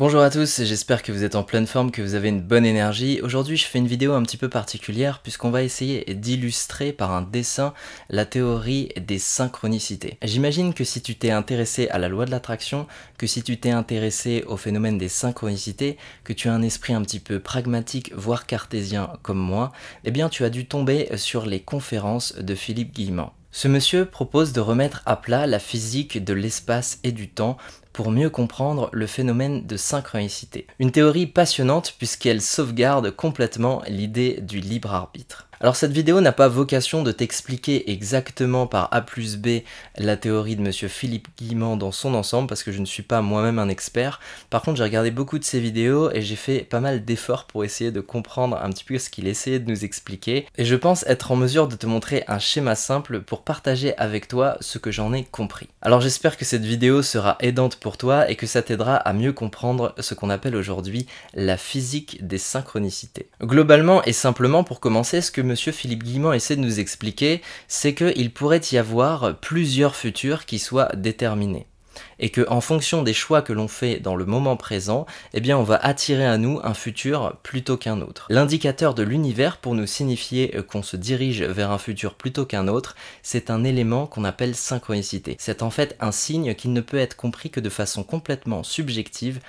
Bonjour à tous, j'espère que vous êtes en pleine forme, que vous avez une bonne énergie. Aujourd'hui je fais une vidéo un petit peu particulière puisqu'on va essayer d'illustrer par un dessin la théorie des synchronicités. J'imagine que si tu t'es intéressé à la loi de l'attraction, que si tu t'es intéressé au phénomène des synchronicités, que tu as un esprit un petit peu pragmatique voire cartésien comme moi, eh bien tu as dû tomber sur les conférences de Philippe Guillemin. Ce monsieur propose de remettre à plat la physique de l'espace et du temps pour mieux comprendre le phénomène de synchronicité. Une théorie passionnante puisqu'elle sauvegarde complètement l'idée du libre arbitre. Alors cette vidéo n'a pas vocation de t'expliquer exactement par A plus B la théorie de monsieur Philippe Guimand dans son ensemble parce que je ne suis pas moi-même un expert. Par contre j'ai regardé beaucoup de ses vidéos et j'ai fait pas mal d'efforts pour essayer de comprendre un petit peu ce qu'il essayait de nous expliquer et je pense être en mesure de te montrer un schéma simple pour partager avec toi ce que j'en ai compris. Alors j'espère que cette vidéo sera aidante pour toi et que ça t'aidera à mieux comprendre ce qu'on appelle aujourd'hui la physique des synchronicités. Globalement et simplement pour commencer, ce que monsieur Philippe Guimand essaie de nous expliquer, c'est qu'il pourrait y avoir plusieurs futurs qui soient déterminés et que en fonction des choix que l'on fait dans le moment présent, eh bien on va attirer à nous un futur plutôt qu'un autre. L'indicateur de l'univers pour nous signifier euh, qu'on se dirige vers un futur plutôt qu'un autre, c'est un élément qu'on appelle synchronicité. C'est en fait un signe qui ne peut être compris que de façon complètement subjective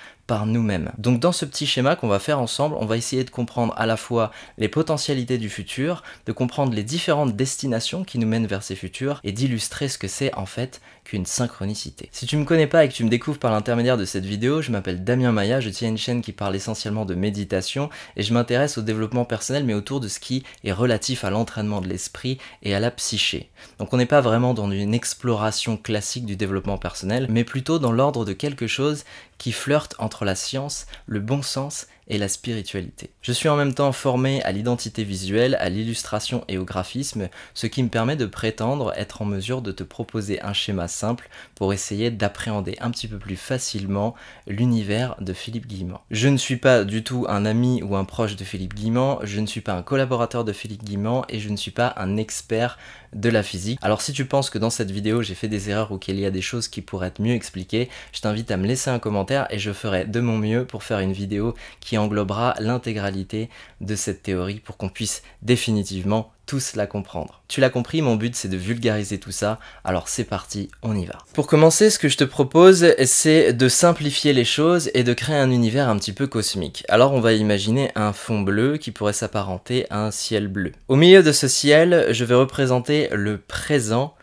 nous-mêmes. Donc dans ce petit schéma qu'on va faire ensemble, on va essayer de comprendre à la fois les potentialités du futur, de comprendre les différentes destinations qui nous mènent vers ces futurs et d'illustrer ce que c'est en fait qu'une synchronicité. Si tu me connais pas et que tu me découvres par l'intermédiaire de cette vidéo, je m'appelle Damien Maya, je tiens une chaîne qui parle essentiellement de méditation et je m'intéresse au développement personnel mais autour de ce qui est relatif à l'entraînement de l'esprit et à la psyché. Donc on n'est pas vraiment dans une exploration classique du développement personnel mais plutôt dans l'ordre de quelque chose qui flirte entre la science, le bon sens et la spiritualité. Je suis en même temps formé à l'identité visuelle, à l'illustration et au graphisme, ce qui me permet de prétendre être en mesure de te proposer un schéma simple pour essayer d'appréhender un petit peu plus facilement l'univers de Philippe Guimand. Je ne suis pas du tout un ami ou un proche de Philippe Guimand, je ne suis pas un collaborateur de Philippe Guimand et je ne suis pas un expert de la physique. Alors si tu penses que dans cette vidéo j'ai fait des erreurs ou qu'il y a des choses qui pourraient être mieux expliquées, je t'invite à me laisser un commentaire et je ferai de mon mieux pour faire une vidéo qui englobera l'intégralité de cette théorie pour qu'on puisse définitivement tous la comprendre. Tu l'as compris, mon but c'est de vulgariser tout ça, alors c'est parti, on y va. Pour commencer, ce que je te propose, c'est de simplifier les choses et de créer un univers un petit peu cosmique. Alors on va imaginer un fond bleu qui pourrait s'apparenter à un ciel bleu. Au milieu de ce ciel, je vais représenter le présent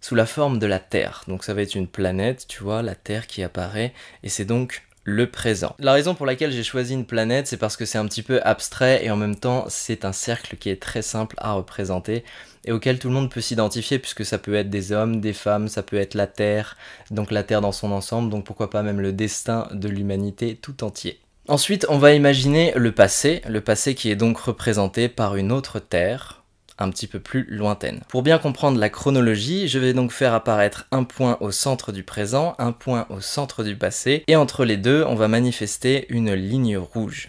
sous la forme de la Terre. Donc ça va être une planète, tu vois, la Terre qui apparaît, et c'est donc le présent. La raison pour laquelle j'ai choisi une planète, c'est parce que c'est un petit peu abstrait et en même temps c'est un cercle qui est très simple à représenter et auquel tout le monde peut s'identifier puisque ça peut être des hommes, des femmes, ça peut être la Terre, donc la Terre dans son ensemble, donc pourquoi pas même le destin de l'humanité tout entier. Ensuite, on va imaginer le passé, le passé qui est donc représenté par une autre Terre, un petit peu plus lointaine. Pour bien comprendre la chronologie, je vais donc faire apparaître un point au centre du présent, un point au centre du passé, et entre les deux, on va manifester une ligne rouge.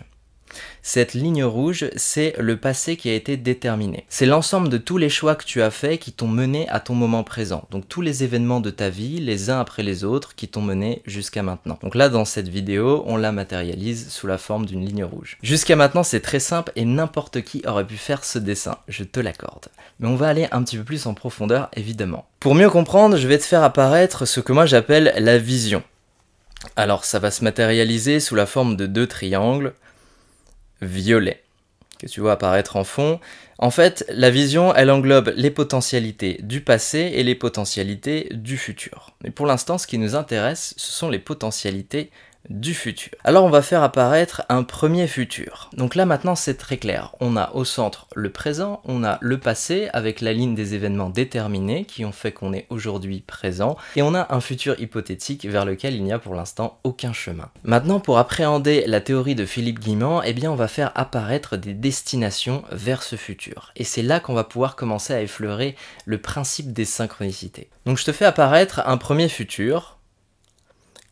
Cette ligne rouge, c'est le passé qui a été déterminé. C'est l'ensemble de tous les choix que tu as faits qui t'ont mené à ton moment présent. Donc tous les événements de ta vie, les uns après les autres, qui t'ont mené jusqu'à maintenant. Donc là, dans cette vidéo, on la matérialise sous la forme d'une ligne rouge. Jusqu'à maintenant, c'est très simple et n'importe qui aurait pu faire ce dessin, je te l'accorde. Mais on va aller un petit peu plus en profondeur, évidemment. Pour mieux comprendre, je vais te faire apparaître ce que moi j'appelle la vision. Alors ça va se matérialiser sous la forme de deux triangles violet que tu vois apparaître en fond. En fait, la vision, elle englobe les potentialités du passé et les potentialités du futur. Mais pour l'instant, ce qui nous intéresse, ce sont les potentialités du futur. Alors on va faire apparaître un premier futur. Donc là maintenant c'est très clair. On a au centre le présent, on a le passé avec la ligne des événements déterminés qui ont fait qu'on est aujourd'hui présent, et on a un futur hypothétique vers lequel il n'y a pour l'instant aucun chemin. Maintenant pour appréhender la théorie de Philippe Guimand, eh bien on va faire apparaître des destinations vers ce futur. Et c'est là qu'on va pouvoir commencer à effleurer le principe des synchronicités. Donc je te fais apparaître un premier futur,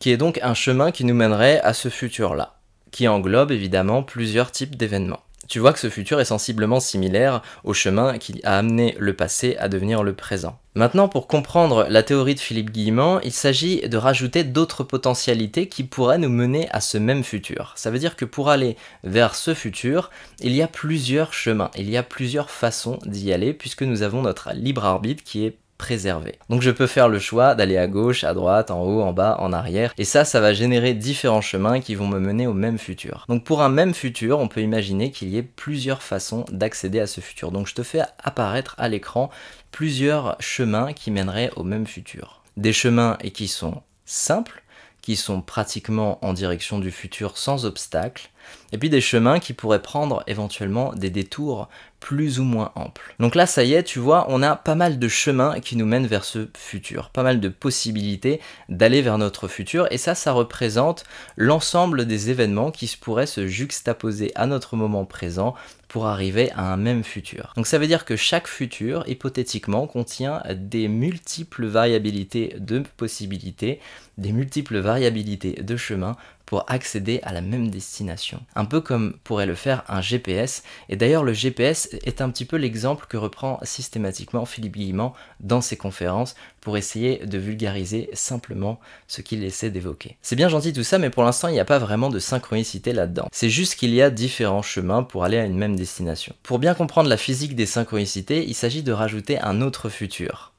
qui est donc un chemin qui nous mènerait à ce futur-là, qui englobe évidemment plusieurs types d'événements. Tu vois que ce futur est sensiblement similaire au chemin qui a amené le passé à devenir le présent. Maintenant, pour comprendre la théorie de Philippe Guillemant, il s'agit de rajouter d'autres potentialités qui pourraient nous mener à ce même futur. Ça veut dire que pour aller vers ce futur, il y a plusieurs chemins, il y a plusieurs façons d'y aller, puisque nous avons notre libre arbitre qui est préservé. Donc je peux faire le choix d'aller à gauche, à droite, en haut, en bas, en arrière, et ça, ça va générer différents chemins qui vont me mener au même futur. Donc pour un même futur, on peut imaginer qu'il y ait plusieurs façons d'accéder à ce futur. Donc je te fais apparaître à l'écran plusieurs chemins qui mèneraient au même futur. Des chemins et qui sont simples, qui sont pratiquement en direction du futur sans obstacle, et puis des chemins qui pourraient prendre éventuellement des détours plus ou moins amples. Donc là, ça y est, tu vois, on a pas mal de chemins qui nous mènent vers ce futur, pas mal de possibilités d'aller vers notre futur, et ça, ça représente l'ensemble des événements qui pourraient se juxtaposer à notre moment présent pour arriver à un même futur. Donc ça veut dire que chaque futur, hypothétiquement, contient des multiples variabilités de possibilités, des multiples variabilités de chemins pour accéder à la même destination. Un peu comme pourrait le faire un GPS, et d'ailleurs le GPS est un petit peu l'exemple que reprend systématiquement Philippe Guillemant dans ses conférences pour essayer de vulgariser simplement ce qu'il essaie d'évoquer. C'est bien gentil tout ça, mais pour l'instant il n'y a pas vraiment de synchronicité là-dedans. C'est juste qu'il y a différents chemins pour aller à une même destination. Pour bien comprendre la physique des synchronicités, il s'agit de rajouter un autre futur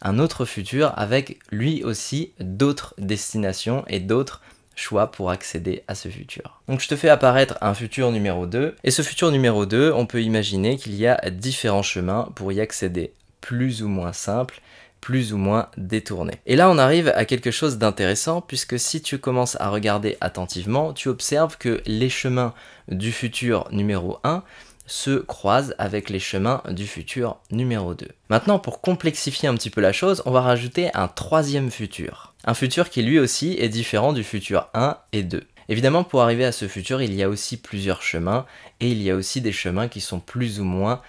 un autre futur avec lui aussi d'autres destinations et d'autres choix pour accéder à ce futur. Donc je te fais apparaître un futur numéro 2, et ce futur numéro 2, on peut imaginer qu'il y a différents chemins pour y accéder, plus ou moins simples, plus ou moins détournés. Et là, on arrive à quelque chose d'intéressant, puisque si tu commences à regarder attentivement, tu observes que les chemins du futur numéro 1 se croisent avec les chemins du futur numéro 2. Maintenant, pour complexifier un petit peu la chose, on va rajouter un troisième futur. Un futur qui lui aussi est différent du futur 1 et 2. Évidemment, pour arriver à ce futur, il y a aussi plusieurs chemins, et il y a aussi des chemins qui sont plus ou moins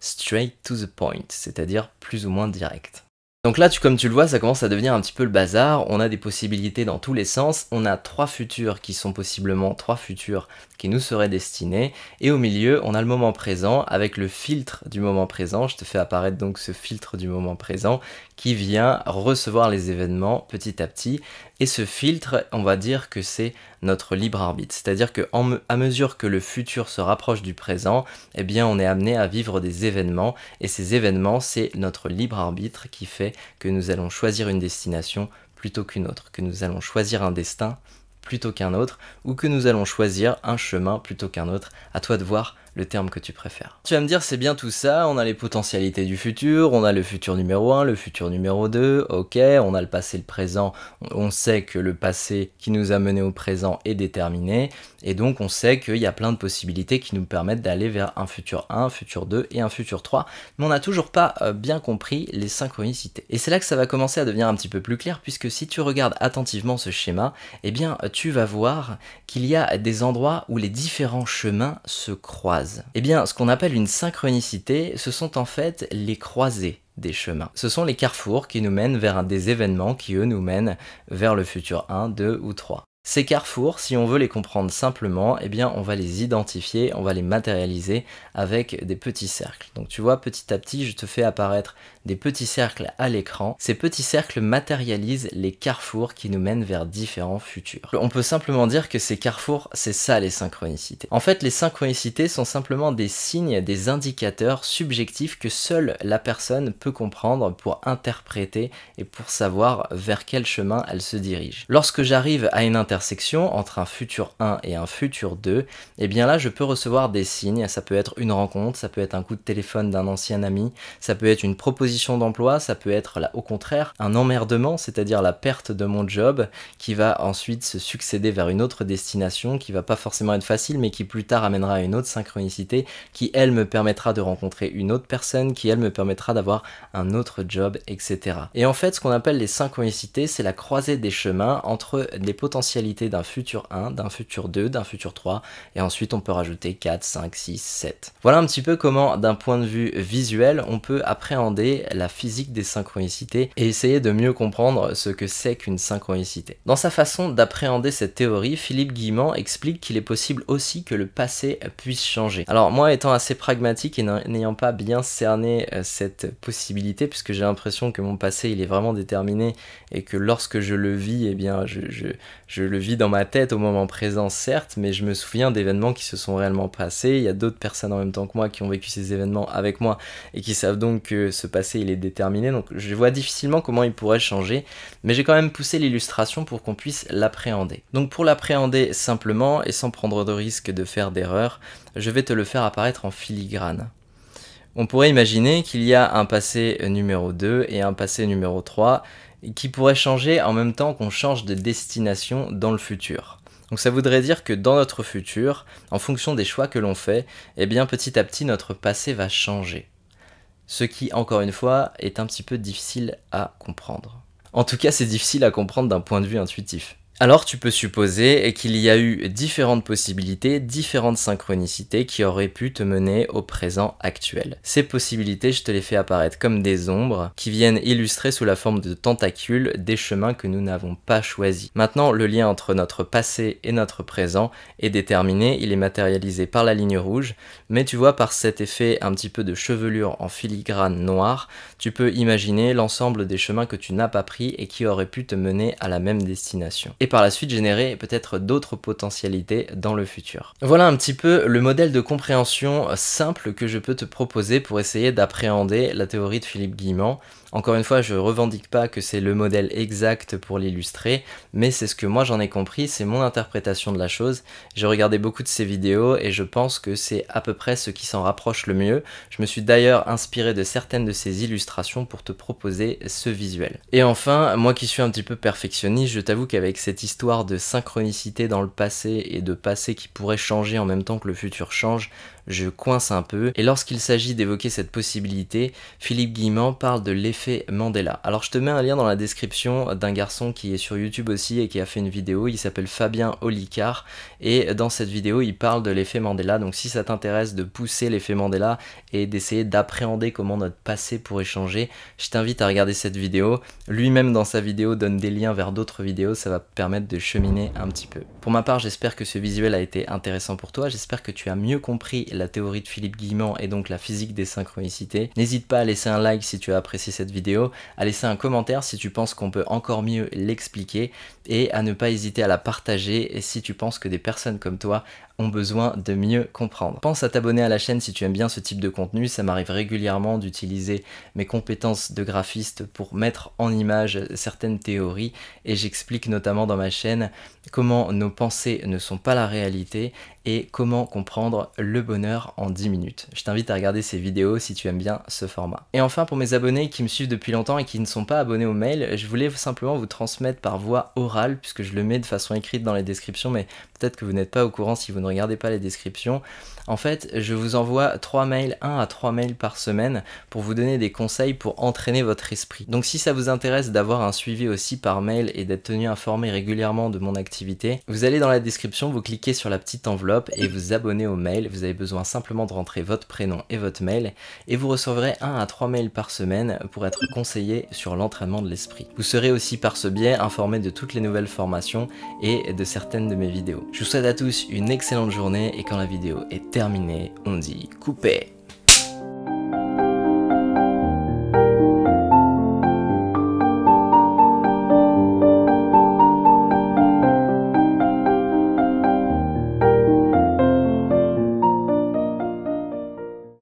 straight to the point, c'est-à-dire plus ou moins directs. Donc là, tu, comme tu le vois, ça commence à devenir un petit peu le bazar. On a des possibilités dans tous les sens. On a trois futurs qui sont possiblement trois futurs qui nous seraient destinés. Et au milieu, on a le moment présent avec le filtre du moment présent. Je te fais apparaître donc ce filtre du moment présent qui vient recevoir les événements petit à petit. Et ce filtre, on va dire que c'est notre libre arbitre. C'est-à-dire qu'à mesure que le futur se rapproche du présent, eh bien on est amené à vivre des événements et ces événements, c'est notre libre arbitre qui fait que nous allons choisir une destination plutôt qu'une autre, que nous allons choisir un destin plutôt qu'un autre ou que nous allons choisir un chemin plutôt qu'un autre. À toi de voir le terme que tu préfères. Tu vas me dire, c'est bien tout ça, on a les potentialités du futur, on a le futur numéro 1, le futur numéro 2, ok, on a le passé, le présent, on sait que le passé qui nous a mené au présent est déterminé, et donc on sait qu'il y a plein de possibilités qui nous permettent d'aller vers un futur 1, un futur 2 et un futur 3, mais on n'a toujours pas euh, bien compris les synchronicités. Et c'est là que ça va commencer à devenir un petit peu plus clair, puisque si tu regardes attentivement ce schéma, eh bien tu vas voir qu'il y a des endroits où les différents chemins se croisent. Eh bien, ce qu'on appelle une synchronicité, ce sont en fait les croisées des chemins. Ce sont les carrefours qui nous mènent vers des événements qui, eux, nous mènent vers le futur 1, 2 ou 3. Ces carrefours, si on veut les comprendre simplement, eh bien on va les identifier, on va les matérialiser avec des petits cercles. Donc tu vois, petit à petit, je te fais apparaître des petits cercles à l'écran. Ces petits cercles matérialisent les carrefours qui nous mènent vers différents futurs. On peut simplement dire que ces carrefours, c'est ça les synchronicités. En fait, les synchronicités sont simplement des signes, des indicateurs subjectifs que seule la personne peut comprendre pour interpréter et pour savoir vers quel chemin elle se dirige. Lorsque j'arrive à une intersection entre un futur 1 et un futur 2, et eh bien là je peux recevoir des signes, ça peut être une rencontre, ça peut être un coup de téléphone d'un ancien ami, ça peut être une proposition d'emploi, ça peut être là au contraire un emmerdement, c'est-à-dire la perte de mon job qui va ensuite se succéder vers une autre destination qui va pas forcément être facile mais qui plus tard amènera à une autre synchronicité qui elle me permettra de rencontrer une autre personne, qui elle me permettra d'avoir un autre job, etc. Et en fait ce qu'on appelle les synchronicités c'est la croisée des chemins entre les potentialités d'un futur 1, d'un futur 2, d'un futur 3 et ensuite on peut rajouter 4, 5, 6, 7. Voilà un petit peu comment d'un point de vue visuel on peut appréhender la physique des synchronicités et essayer de mieux comprendre ce que c'est qu'une synchronicité. Dans sa façon d'appréhender cette théorie, Philippe Guimant explique qu'il est possible aussi que le passé puisse changer. Alors moi étant assez pragmatique et n'ayant pas bien cerné euh, cette possibilité, puisque j'ai l'impression que mon passé il est vraiment déterminé et que lorsque je le vis, et eh bien je, je, je le vis dans ma tête au moment présent certes, mais je me souviens d'événements qui se sont réellement passés, il y a d'autres personnes en même temps que moi qui ont vécu ces événements avec moi et qui savent donc que ce passé il est déterminé, donc je vois difficilement comment il pourrait changer, mais j'ai quand même poussé l'illustration pour qu'on puisse l'appréhender. Donc pour l'appréhender simplement et sans prendre de risque de faire d'erreur, je vais te le faire apparaître en filigrane. On pourrait imaginer qu'il y a un passé numéro 2 et un passé numéro 3 qui pourraient changer en même temps qu'on change de destination dans le futur. Donc ça voudrait dire que dans notre futur, en fonction des choix que l'on fait, et eh bien petit à petit notre passé va changer ce qui, encore une fois, est un petit peu difficile à comprendre. En tout cas, c'est difficile à comprendre d'un point de vue intuitif. Alors tu peux supposer qu'il y a eu différentes possibilités, différentes synchronicités qui auraient pu te mener au présent actuel. Ces possibilités, je te les fais apparaître comme des ombres qui viennent illustrer sous la forme de tentacules des chemins que nous n'avons pas choisis. Maintenant, le lien entre notre passé et notre présent est déterminé, il est matérialisé par la ligne rouge, mais tu vois par cet effet un petit peu de chevelure en filigrane noire, tu peux imaginer l'ensemble des chemins que tu n'as pas pris et qui auraient pu te mener à la même destination par la suite générer peut-être d'autres potentialités dans le futur. Voilà un petit peu le modèle de compréhension simple que je peux te proposer pour essayer d'appréhender la théorie de Philippe Guillemant encore une fois, je revendique pas que c'est le modèle exact pour l'illustrer, mais c'est ce que moi j'en ai compris, c'est mon interprétation de la chose. J'ai regardé beaucoup de ses vidéos et je pense que c'est à peu près ce qui s'en rapproche le mieux. Je me suis d'ailleurs inspiré de certaines de ses illustrations pour te proposer ce visuel. Et enfin, moi qui suis un petit peu perfectionniste, je t'avoue qu'avec cette histoire de synchronicité dans le passé et de passé qui pourrait changer en même temps que le futur change, je coince un peu. Et lorsqu'il s'agit d'évoquer cette possibilité, Philippe Guimand parle de l'effet Mandela. Alors je te mets un lien dans la description d'un garçon qui est sur YouTube aussi et qui a fait une vidéo, il s'appelle Fabien Olicard, et dans cette vidéo il parle de l'effet Mandela, donc si ça t'intéresse de pousser l'effet Mandela et d'essayer d'appréhender comment notre passé pourrait changer, je t'invite à regarder cette vidéo. Lui-même dans sa vidéo donne des liens vers d'autres vidéos, ça va permettre de cheminer un petit peu. Pour ma part, j'espère que ce visuel a été intéressant pour toi, j'espère que tu as mieux compris la théorie de Philippe Guillemant et donc la physique des synchronicités. N'hésite pas à laisser un like si tu as apprécié cette vidéo, à laisser un commentaire si tu penses qu'on peut encore mieux l'expliquer et à ne pas hésiter à la partager si tu penses que des personnes comme toi besoin de mieux comprendre. Pense à t'abonner à la chaîne si tu aimes bien ce type de contenu, ça m'arrive régulièrement d'utiliser mes compétences de graphiste pour mettre en image certaines théories et j'explique notamment dans ma chaîne comment nos pensées ne sont pas la réalité et comment comprendre le bonheur en 10 minutes. Je t'invite à regarder ces vidéos si tu aimes bien ce format. Et enfin pour mes abonnés qui me suivent depuis longtemps et qui ne sont pas abonnés au mail, je voulais simplement vous transmettre par voix orale puisque je le mets de façon écrite dans les descriptions mais peut-être que vous n'êtes pas au courant si vous ne regardez pas les descriptions. En fait, je vous envoie 3 mails, 1 à 3 mails par semaine pour vous donner des conseils pour entraîner votre esprit. Donc si ça vous intéresse d'avoir un suivi aussi par mail et d'être tenu informé régulièrement de mon activité, vous allez dans la description, vous cliquez sur la petite enveloppe et vous abonnez au mail. Vous avez besoin simplement de rentrer votre prénom et votre mail et vous recevrez 1 à 3 mails par semaine pour être conseillé sur l'entraînement de l'esprit. Vous serez aussi par ce biais informé de toutes les nouvelles formations et de certaines de mes vidéos. Je vous souhaite à tous une excellente journée et quand la vidéo est terminée, on dit coupez